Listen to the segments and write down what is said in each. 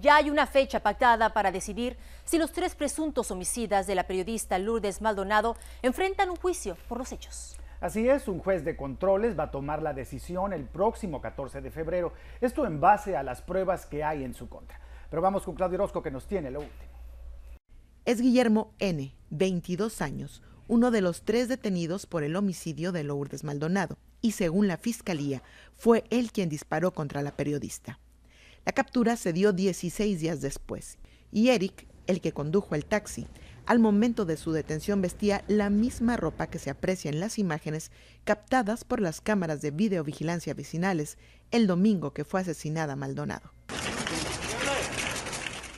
Ya hay una fecha pactada para decidir si los tres presuntos homicidas de la periodista Lourdes Maldonado enfrentan un juicio por los hechos. Así es, un juez de controles va a tomar la decisión el próximo 14 de febrero, esto en base a las pruebas que hay en su contra. Pero vamos con Claudio Orozco que nos tiene lo último. Es Guillermo N., 22 años, uno de los tres detenidos por el homicidio de Lourdes Maldonado, y según la fiscalía, fue él quien disparó contra la periodista. La captura se dio 16 días después y Eric, el que condujo el taxi, al momento de su detención vestía la misma ropa que se aprecia en las imágenes captadas por las cámaras de videovigilancia vecinales el domingo que fue asesinada Maldonado.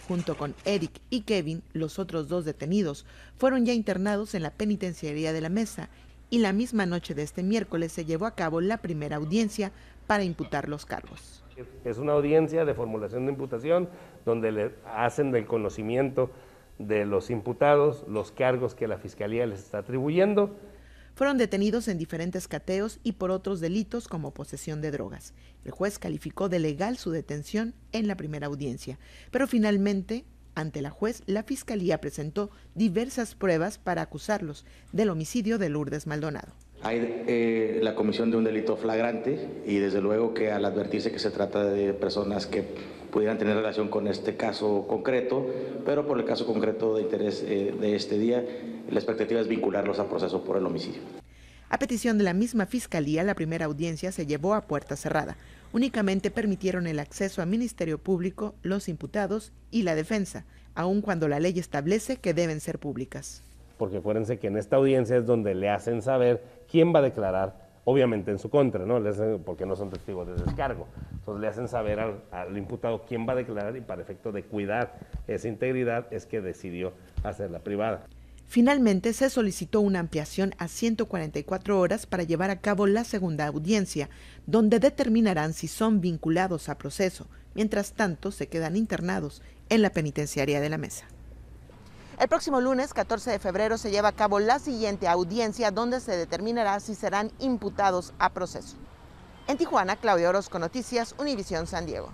Junto con Eric y Kevin, los otros dos detenidos fueron ya internados en la penitenciaría de la mesa y la misma noche de este miércoles se llevó a cabo la primera audiencia para imputar los cargos. Es una audiencia de formulación de imputación donde le hacen del conocimiento de los imputados los cargos que la Fiscalía les está atribuyendo. Fueron detenidos en diferentes cateos y por otros delitos como posesión de drogas. El juez calificó de legal su detención en la primera audiencia, pero finalmente, ante la juez, la Fiscalía presentó diversas pruebas para acusarlos del homicidio de Lourdes Maldonado. Hay eh, la comisión de un delito flagrante y desde luego que al advertirse que se trata de personas que pudieran tener relación con este caso concreto, pero por el caso concreto de interés eh, de este día, la expectativa es vincularlos al proceso por el homicidio. A petición de la misma Fiscalía, la primera audiencia se llevó a puerta cerrada. Únicamente permitieron el acceso a Ministerio Público, los imputados y la defensa, aun cuando la ley establece que deben ser públicas porque acuérdense que en esta audiencia es donde le hacen saber quién va a declarar, obviamente en su contra, ¿no? porque no son testigos de descargo. Entonces le hacen saber al, imputado quién va a declarar y para efecto de cuidar esa integridad es que decidió hacerla privada. Finalmente se solicitó una ampliación a 144 horas para llevar a cabo la segunda audiencia, donde determinarán si son vinculados a proceso. Mientras tanto, se quedan internados en la penitenciaria de la mesa. El próximo lunes 14 de febrero se lleva a cabo la siguiente audiencia donde se determinará si serán imputados a proceso. En Tijuana, Claudia Orozco Noticias, Univisión San Diego.